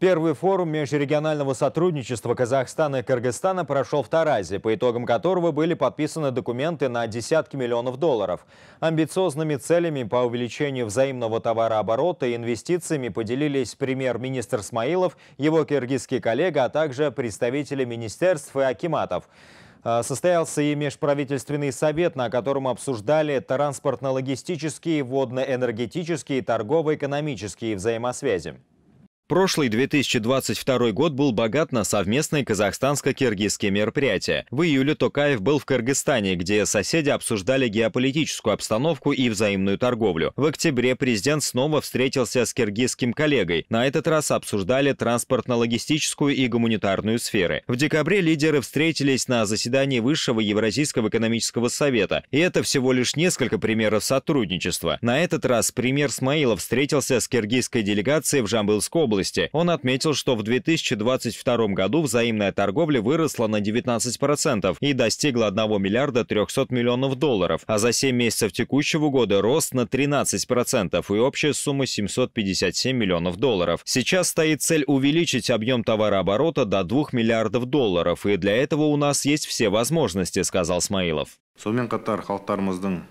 Первый форум межрегионального сотрудничества Казахстана и Кыргызстана прошел в Таразе, по итогам которого были подписаны документы на десятки миллионов долларов. Амбициозными целями по увеличению взаимного товарооборота и инвестициями поделились премьер-министр Смаилов, его киргизский коллега, а также представители министерств и акиматов э, состоялся и межправительственный совет, на котором обсуждали транспортно-логистические, водно-энергетические, торгово-экономические взаимосвязи. Прошлый 2022 год был богат на совместные казахстанско-киргизские мероприятия. В июле Токаев был в Кыргызстане, где соседи обсуждали геополитическую обстановку и взаимную торговлю. В октябре президент снова встретился с киргизским коллегой. На этот раз обсуждали транспортно-логистическую и гуманитарную сферы. В декабре лидеры встретились на заседании Высшего Евразийского экономического совета. И это всего лишь несколько примеров сотрудничества. На этот раз премьер Смаилов встретился с киргизской делегацией в Жамбылской области области. Он отметил, что в 2022 году взаимная торговля выросла на 19% и достигла 1 миллиарда 300 миллионов долларов, а за 7 месяцев текущего года рост на 13% и общая сумма 757 миллионов долларов. Сейчас стоит цель увеличить объем товарооборота до 2 миллиардов долларов, и для этого у нас есть все возможности, сказал Смаилов. сонымен қатар халықтарымыздың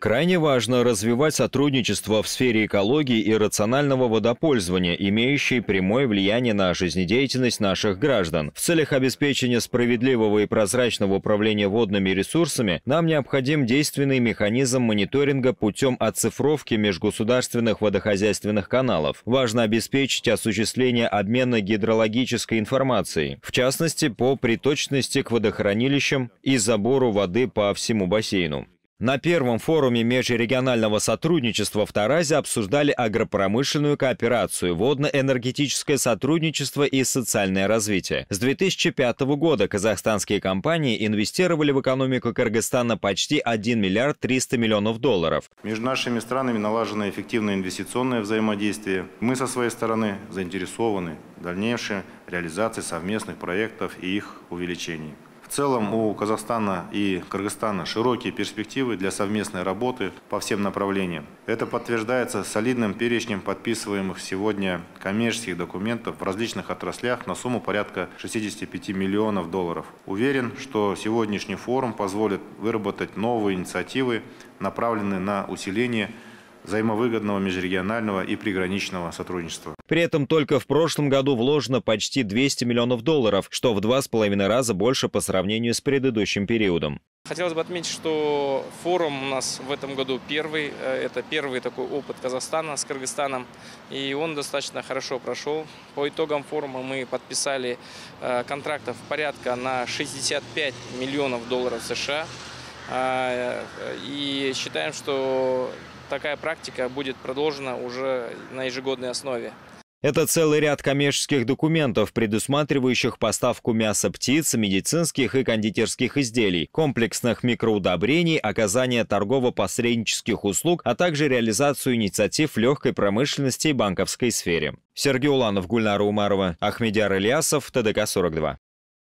крайне важно развивать сотрудничество в сфере экологии и рационального водопользования имеющее прямое влияние на жизнедеятельность наших граждан в целях обеспечения справедливого и прозрачного управления водными ресурсами нам необходим действенный механизм мониторинга путем оцифровки межгосударственных водохозяйственных каналов важно обеспечить осуществление обмена гидрологической информацией в частности по приточности к водохранилищам и забору воды по всему бассейну. На первом форуме межрегионального сотрудничества в Таразе обсуждали агропромышленную кооперацию, водно-энергетическое сотрудничество и социальное развитие. С 2005 года казахстанские компании инвестировали в экономику Кыргызстана почти 1 миллиард 300 миллионов долларов. Между нашими странами налажено эффективное инвестиционное взаимодействие. Мы со своей стороны заинтересованы в дальнейшей реализации совместных проектов и их увеличении. В целом у Казахстана и Кыргызстана широкие перспективы для совместной работы по всем направлениям. Это подтверждается солидным перечнем подписываемых сегодня коммерческих документов в различных отраслях на сумму порядка 65 миллионов долларов. Уверен, что сегодняшний форум позволит выработать новые инициативы, направленные на усиление взаимовыгодного межрегионального и приграничного сотрудничества. При этом только в прошлом году вложено почти 200 миллионов долларов, что в два с половиной раза больше по сравнению с предыдущим периодом. Хотелось бы отметить, что форум у нас в этом году первый. Э, это первый такой опыт Казахстана с Кыргызстаном. И он достаточно хорошо прошел. По итогам форума мы подписали э, контрактов порядка на 65 миллионов долларов США. А, э, и считаем, что такая практика будет продолжена уже на ежегодной основе. Это целый ряд коммерческих документов, предусматривающих поставку мяса птиц, медицинских и кондитерских изделий, комплексных микроудобрений, оказание торгово-посреднических услуг, а также реализацию инициатив легкой промышленности и банковской сфере. Сергей Уланов, Гульнара Умарова, Ахмедяр Ильясов, ТДК-42.